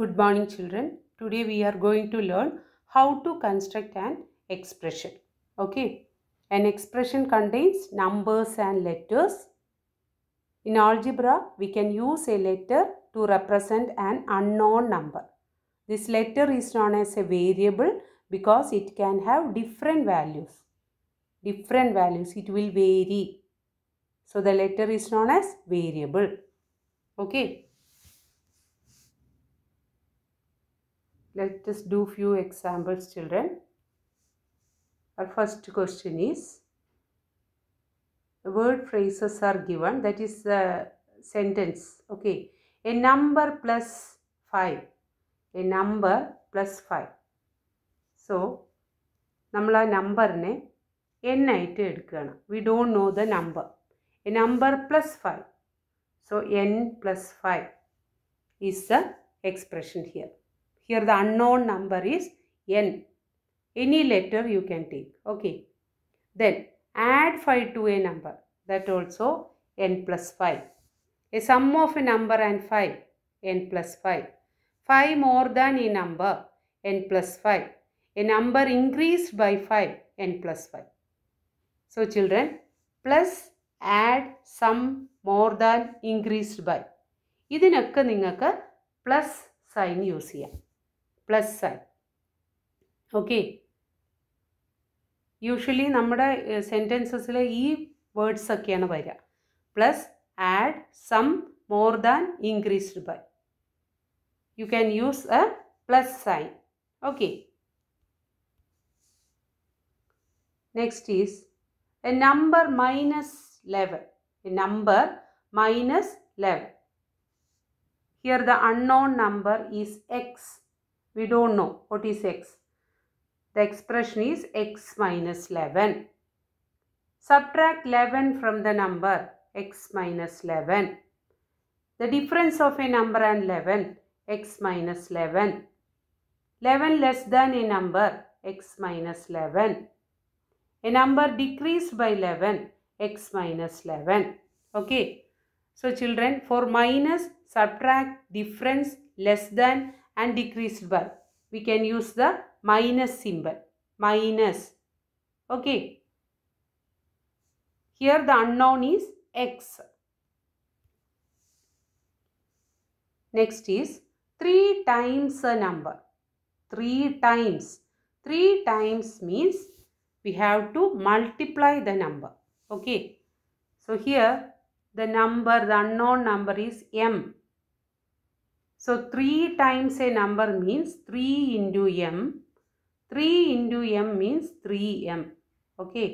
Good morning children. Today we are going to learn how to construct an expression. Okay. An expression contains numbers and letters. In algebra, we can use a letter to represent an unknown number. This letter is known as a variable because it can have different values. Different values. It will vary. So, the letter is known as variable. Okay. Let us do few examples children. Our first question is word phrases are given that is the sentence okay a number plus 5 a number plus 5 So, നമ്മൾ ആ നമ്പറിനെ n ആയിട്ട് എടുക്കുകയാണ് we don't know the number a number plus five so n plus five is the expression here here the unknown number is n. Any letter you can take. Okay. Then add 5 to a number. That also n plus 5. A sum of a number and 5. n plus 5. 5 more than a number. n plus 5. A number increased by 5. n plus 5. So children, plus, add, sum, more than, increased by. ഇതിനൊക്കെ നിങ്ങൾക്ക് plus sign use ചെയ്യാം plus sign. Okay. Usually, our sentences like these words. Plus, add, some, more than, increased by. You can use a plus sign. Okay. Next is, a number minus 11. A number minus 11. Here the unknown number is x we don't know what is x. The expression is x minus 11. Subtract 11 from the number x minus 11. The difference of a number and 11 x minus 11. 11 less than a number x minus 11. A number decreased by 11 x minus 11. Okay. So children for minus subtract difference less than and decreased by. We can use the minus symbol. Minus. Okay. Here the unknown is x. Next is 3 times a number. 3 times. 3 times means we have to multiply the number. Okay. So here the number, the unknown number is m. So three times a number means three into m three into m means three m okay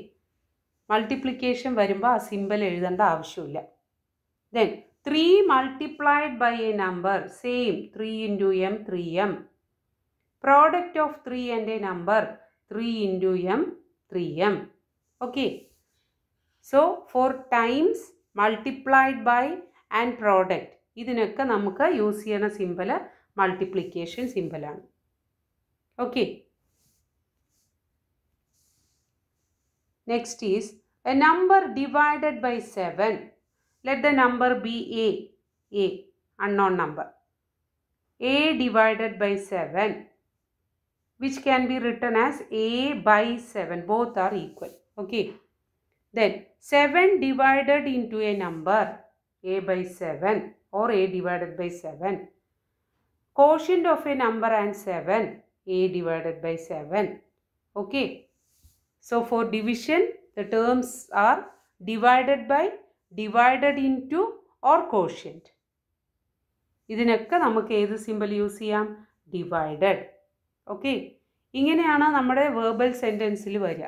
multiplication വരുമ്പോൾ ആ simple എഴുതേണ്ട ആവശ്യമില്ല then three multiplied by a number same three into m three m product of three and a number three into m three m okay so four times multiplied by and product ഇതിനൊക്കെ നമുക്ക് use ചെയ്യണ simple multiplication സിമ്പിളാണ് okay next is a number divided by seven let the number be a a unknown number a divided by seven which can be written as a by 7 both are equal okay then 7 divided into a number a by 7 or a divided by 7. Quotient of a number and 7, a divided by 7. Okay. So, for division, the terms are divided by, divided into or quotient. ഇതിനൊക്കെ നമുക്ക് ഏത് simple use ചെയ്യാം divided okay ഇങ്ങനെയാണ് നമ്മുടെ verbal സെൻറ്റൻസിൽ വരിക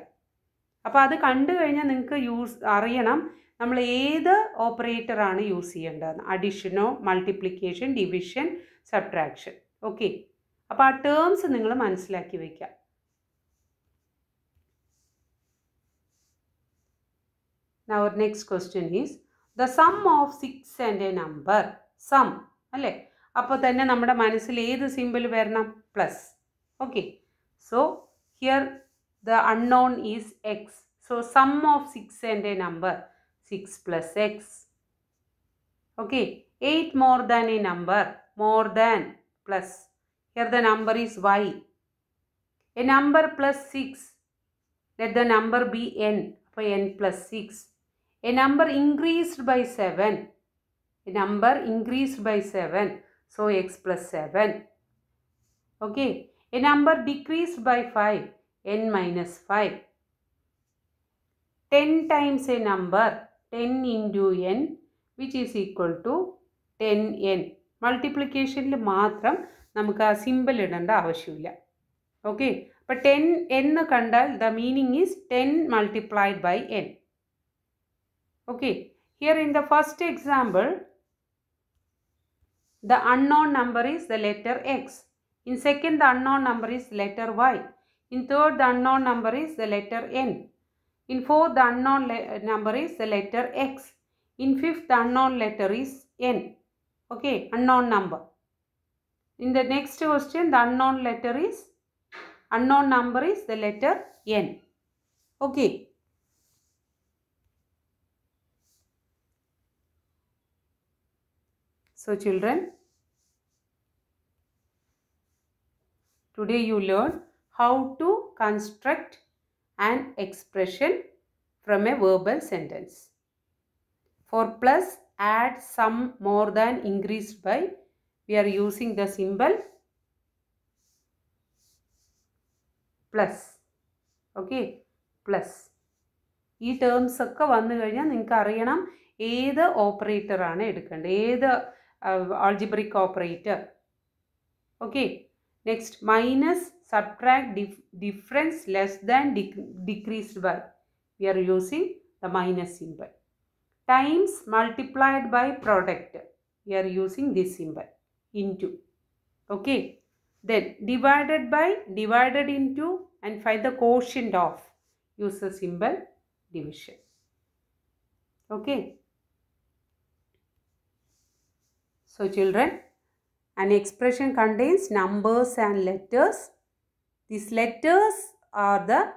അപ്പോൾ അത് കണ്ടു കഴിഞ്ഞാൽ നിങ്ങൾക്ക് യൂസ് അറിയണം നമ്മൾ ഏത് ഓപ്പറേറ്ററാണ് യൂസ് ചെയ്യേണ്ടതെന്ന് അഡിഷനോ മൾട്ടിപ്ലിക്കേഷൻ ഡിവിഷൻ സബ്ട്രാക്ഷൻ ഓക്കെ അപ്പോൾ ആ ടേംസ് നിങ്ങൾ മനസ്സിലാക്കി വയ്ക്കുക അവർ next question is the sum of six and a number sum അല്ലേ അപ്പോൾ തന്നെ നമ്മുടെ മനസ്സിൽ ഏത് സിമ്പിൾ വരണം plus okay so here the unknown is x so sum of six and a number 6 plus x. Okay, 8 more than a number, more than plus. Here the number is y. A number plus 6, let the number be n, by n plus 6. A number increased by 7, a number increased by 7, so x plus 7. Okay, a number decreased by 5, n minus 5. 10 times a number 10 into n which is equal to 10 n. Multiplication ले मात्रम नमका symbol इडंडा आवश्युविल्या. Okay. But 10 n kanda the meaning is 10 multiplied by n. Okay. Here in the first example the unknown number is the letter x. In second the unknown number is letter y. In third the unknown number is the letter n. In fourth, the unknown number is the letter x. In fifth, the unknown letter is n. Okay, unknown number. In the next question, the unknown letter is, unknown number is the letter n. Okay. So children, today you learn how to construct an expression from a verbal sentence. For plus, add, sum, more than, increased by, we are using the symbol plus. Okay, plus. ഈ terms ഒക്കെ വന്നു കഴിഞ്ഞാൽ നിങ്ങൾക്ക് അറിയണം ഏത് ഓപ്പറേറ്ററാണ് എടുക്കേണ്ടത് ഏത് algebraic operator okay next minus subtract dif difference less than decreased by. We are using the minus symbol. Times multiplied by product. We are using this symbol into. Okay. Then divided by, divided into and find the quotient of. Use the symbol division. Okay. So children, an expression contains numbers and letters these letters are the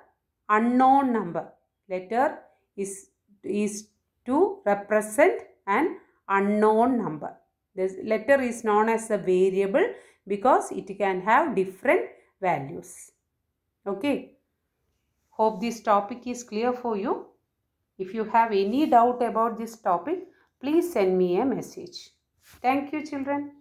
unknown number. Letter is, is to represent an unknown number. This letter is known as a variable because it can have different values. Okay. Hope this topic is clear for you. If you have any doubt about this topic, please send me a message. Thank you children.